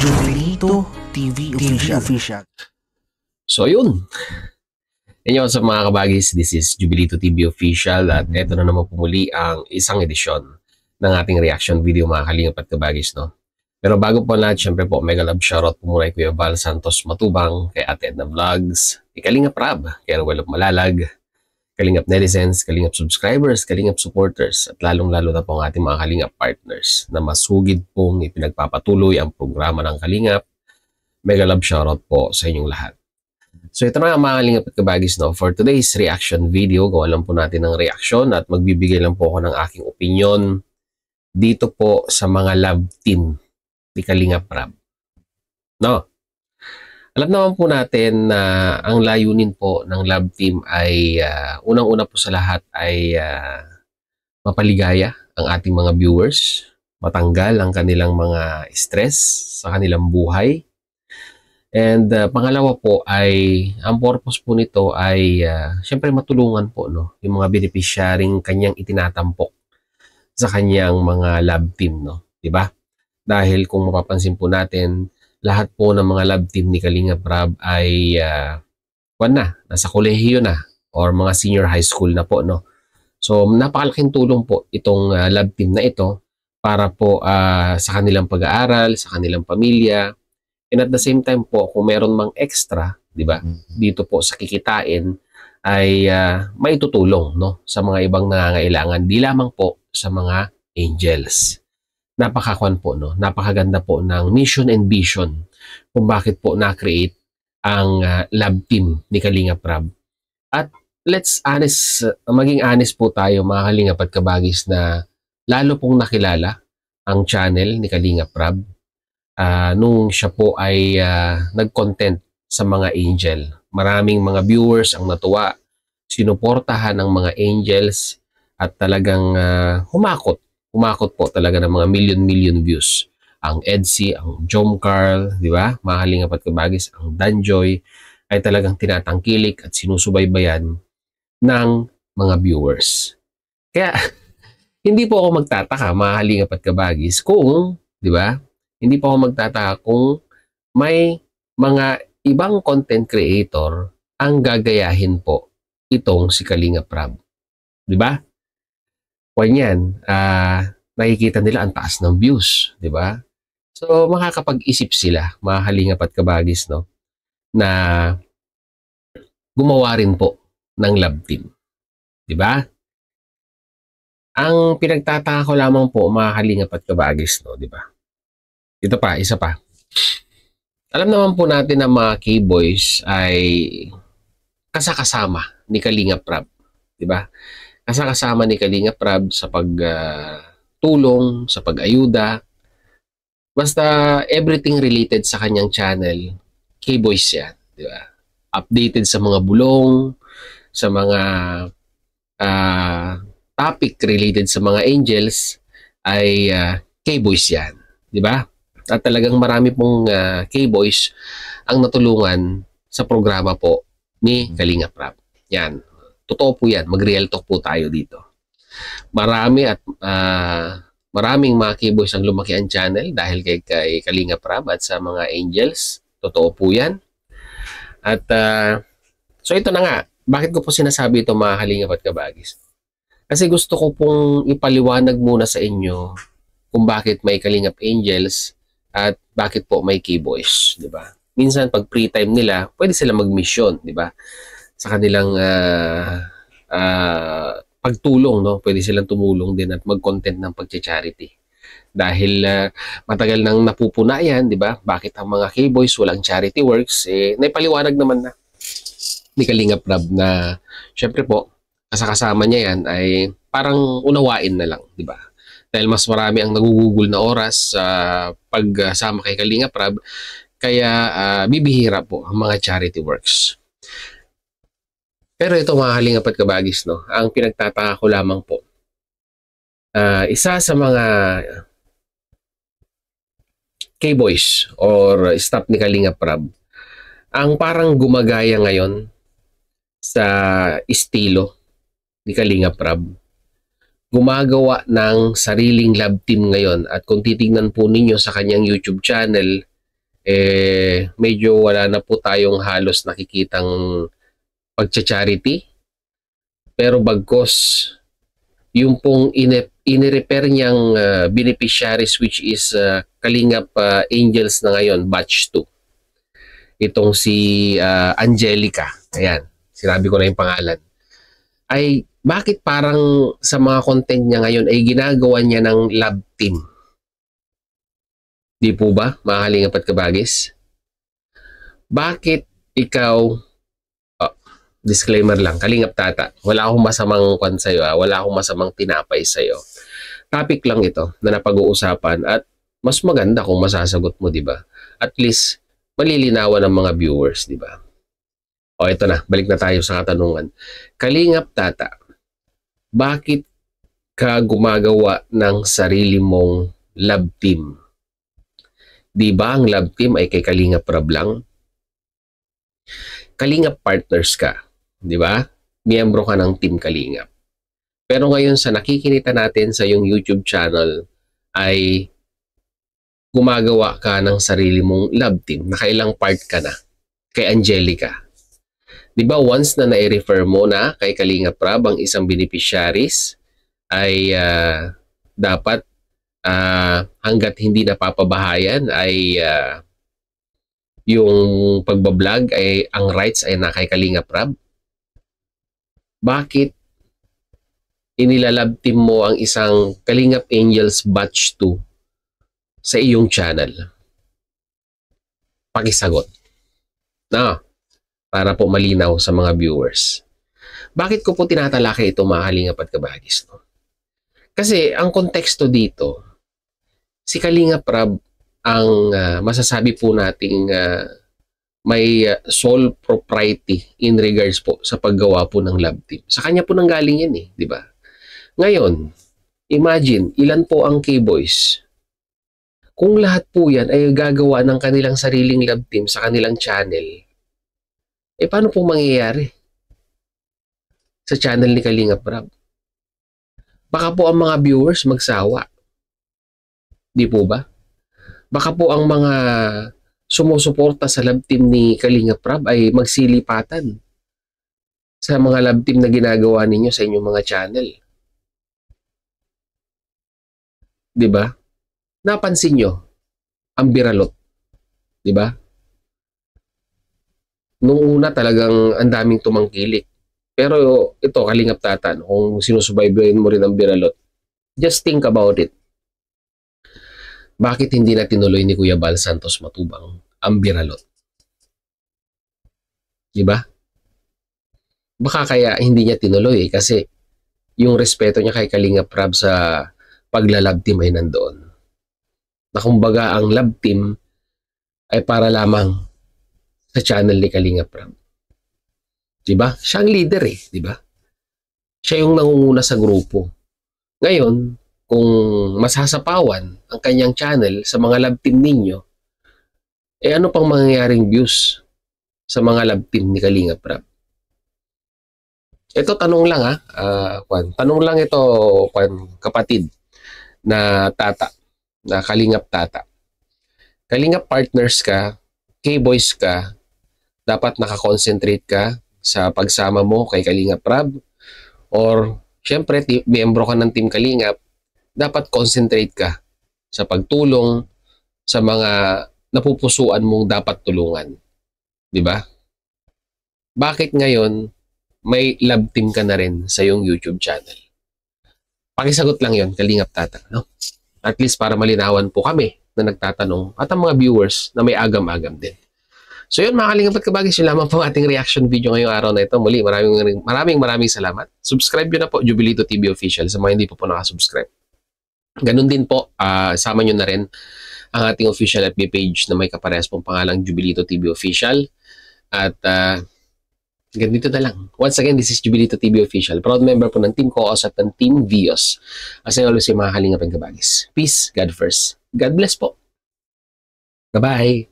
Jubilito TV, TV Official. So yun. Yan sa mga kabagis, this is Jubilito TV Official at ito na naman pumuli ang isang edisyon ng ating reaction video mga kalingap at kabagis. No? Pero bago po lahat, syempre po, mega love shoutout po muna kay Kuya Val Santos Matubang, kay Ate Edna Vlogs, kay Kalingap Rab, kay Ruel Malalag, Kalingap netizens, Kalingap subscribers, Kalingap supporters at lalong-lalo na po ang ating mga Kalingap partners na masugid pong ipinagpapatuloy ang programa ng Kalingap. Mega love shoutout po sa inyong lahat. So ito na ang mga Kalingap at Kabagis no, for today's reaction video, gawa lang po natin ng reaction at magbibigay lang po ako ng aking opinion dito po sa mga love team ni Kalingap Rab. No? Alam naman po natin na ang layunin po ng lab team ay uh, unang-una po sa lahat ay uh, mapaligaya ang ating mga viewers, matanggal ang kanilang mga stress sa kanilang buhay. And uh, pangalawa po ay ang purpose po nito ay uh, siyempre matulungan po no yung mga beneficiaryng kanyang itinatampok sa kanyang mga lab team no, 'di ba? Dahil kung mapapansin po natin, lahat po ng mga lab team ni Kalinga Prab ay uh, kwan na, nasa kolehiyo na or mga senior high school na po no. So napakalaking tulong po itong uh, lab team na ito para po uh, sa kanilang pag-aaral, sa kanilang pamilya. And at the same time po, kung meron mang extra, 'di ba? Mm-hmm. Dito po sa kikitain ay uh, tutulong no sa mga ibang nangangailangan, di lamang po sa mga angels napakakwan po, no? napakaganda po ng mission and vision kung bakit po na-create ang uh, lab team ni Kalinga Prab. At let's honest, uh, maging honest po tayo mga Kalinga Kabagis na lalo pong nakilala ang channel ni Kalinga Prab uh, nung siya po ay uh, nag-content sa mga angel. Maraming mga viewers ang natuwa, sinuportahan ng mga angels at talagang uh, humakot umakot po talaga ng mga million-million views. Ang Edsy, ang Jom Carl, di ba? Mahaling apat kabagis, ang Danjoy, ay talagang tinatangkilik at sinusubaybayan ng mga viewers. Kaya, hindi po ako magtataka, mahaling apat kabagis, kung, di ba? Hindi po ako magtataka kung may mga ibang content creator ang gagayahin po itong si Kalinga Prab. Di ba? kwan yan, uh, ah, nakikita nila ang taas ng views, di ba? So, makakapag-isip sila, mga halingap at kabagis, no? Na gumawa rin po ng love team. Di ba? Ang pinagtataka ko lamang po, mga halingap at kabagis, no? Di ba? Ito pa, isa pa. Alam naman po natin na mga K-boys ay kasakasama ni Kalinga Prab. Di ba? Nasa kasama ni Kalinga Prab sa pagtulong, ah, uh, sa pag-ayuda. Basta everything related sa kanyang channel, K-Boys yan. Di ba? Updated sa mga bulong, sa mga uh, topic related sa mga angels ay uh, K-Boys yan. Di ba? At talagang marami pong uh, K-Boys ang natulungan sa programa po ni Kalinga Prab. Yan. Totoo po yan. Mag-real talk po tayo dito. Marami at uh, maraming mga keyboys ang lumaki ang channel dahil kay, kay Kalinga Prab at sa mga angels. Totoo po yan. At uh, so ito na nga. Bakit ko po sinasabi ito mga Kalinga at Kabagis? Kasi gusto ko pong ipaliwanag muna sa inyo kung bakit may Kalingap Angels at bakit po may Keyboys, di ba? Minsan pag free time nila, pwede sila mag-mission, di ba? sa kanilang uh, uh, pagtulong, no? Pwede silang tumulong din at mag-content ng pag-charity. Dahil uh, matagal nang napupuna yan, di ba? Bakit ang mga K-boys walang charity works? Eh, naipaliwanag naman na ni Kalingap Rab na syempre po, kasakasama niya yan ay parang unawain na lang, di ba? Dahil mas marami ang nagugugol na oras sa uh, pagsama kay Kalinga Rab, kaya uh, bibihira po ang mga charity works. Pero ito mga kalingapat kabagis, no? ang pinagtataka ko lamang po, uh, isa sa mga K-Boys or staff ni Kalinga Prab, ang parang gumagaya ngayon sa estilo ni Kalinga Prab, gumagawa ng sariling lab team ngayon at kung titingnan po ninyo sa kanyang YouTube channel, eh, medyo wala na po tayong halos nakikitang pagcha-charity. Pero bagkos, yung pong inep, inirepair niyang uh, beneficiaries which is uh, Kalingap uh, Angels na ngayon, batch 2. Itong si uh, Angelica, ayan, sinabi ko na yung pangalan, ay bakit parang sa mga content niya ngayon ay ginagawa niya ng lab team? Di po ba, mga Kalingap at Kabagis? Bakit ikaw disclaimer lang, kalingap tata, wala akong masamang kwan sa'yo, ha? Ah, wala akong masamang tinapay sa'yo. Topic lang ito na napag-uusapan at mas maganda kung masasagot mo, di ba? At least, malilinawan ng mga viewers, di ba? O, ito na, balik na tayo sa katanungan. Kalingap tata, bakit ka gumagawa ng sarili mong love team? Di ba ang love team ay kay Kalingap Rablang? Kalingap partners ka Di ba? Miyembro ka ng Team Kalingap. Pero ngayon sa nakikinita natin sa yung YouTube channel ay gumagawa ka ng sarili mong love team. Nakailang part ka na kay Angelica. 'Di ba once na na-refer mo na kay Kalinga Prab ang isang beneficiaries ay uh, dapat uh, hanggat hindi napapabahayan ay uh, yung pagbablog ay ang rights ay na kay Kalinga Prab bakit inilalab team mo ang isang Kalingap Angels Batch 2 sa iyong channel? Pakisagot. Na, ah, para po malinaw sa mga viewers. Bakit ko po tinatalakay ito mga Kalingap at Kabagis? No? Kasi ang konteksto dito, si Kalingap Rab ang uh, masasabi po nating uh, may uh, sole propriety in regards po sa paggawa po ng lab team. Sa kanya po nanggaling yan eh, di ba? Ngayon, imagine, ilan po ang K-Boys? Kung lahat po yan ay gagawa ng kanilang sariling lab team sa kanilang channel, eh paano po mangyayari? Sa channel ni Kalinga Prab. Baka po ang mga viewers magsawa. Di po ba? Baka po ang mga sumusuporta sa lab team ni Kalinga Prab ay magsilipatan sa mga lab team na ginagawa ninyo sa inyong mga channel. 'Di ba? Napansin nyo ang biralot. 'Di ba? Noong una talagang ang daming tumangkilik. Pero ito, kalingap tatan, kung sinusubaybayin mo rin ang biralot, just think about it bakit hindi na tinuloy ni Kuya Bal Santos Matubang ang Biralot? Di ba? Baka kaya hindi niya tinuloy eh, kasi yung respeto niya kay Kalinga Prab sa paglalab team ay nandoon. Na kumbaga ang lab team ay para lamang sa channel ni Kalinga Prab. Di ba? Siya ang leader eh, di ba? Siya yung nangunguna sa grupo. Ngayon, kung masasapawan ang kanyang channel sa mga love team ninyo, eh ano pang mangyayaring views sa mga love team ni Kalinga Prab? Ito tanong lang ha, uh, Kwan. Ah, tanong lang ito, Kwan, kapatid na tata, na Kalingap tata. Kalingap partners ka, K-boys ka, dapat nakakonsentrate ka sa pagsama mo kay Kalingap Prab or syempre, team, miyembro ka ng Team Kalingap, dapat concentrate ka sa pagtulong sa mga napupusuan mong dapat tulungan. 'Di ba? Bakit ngayon may love team ka na rin sa yung YouTube channel? Pakisagot lang 'yon, Kalingap Tata, no? At least para malinawan po kami na nagtatanong at ang mga viewers na may agam-agam din. So yun mga kalingap at kabagis, yun lamang po ating reaction video ngayong araw na ito. Muli, maraming maraming, maraming salamat. Subscribe nyo na po, Jubilito TV Official, sa mga hindi po po subscribe Ganun din po, uh, sama nyo na rin ang ating official FB page na may kaparehas pong pangalang Jubilito TV Official. At uh, ganito na lang. Once again, this is Jubilito TV Official. Proud member po ng Team Koos at ng Team Vios. As I always say, mga kalingap and kabagis. Peace, God first. God bless po. Bye-bye.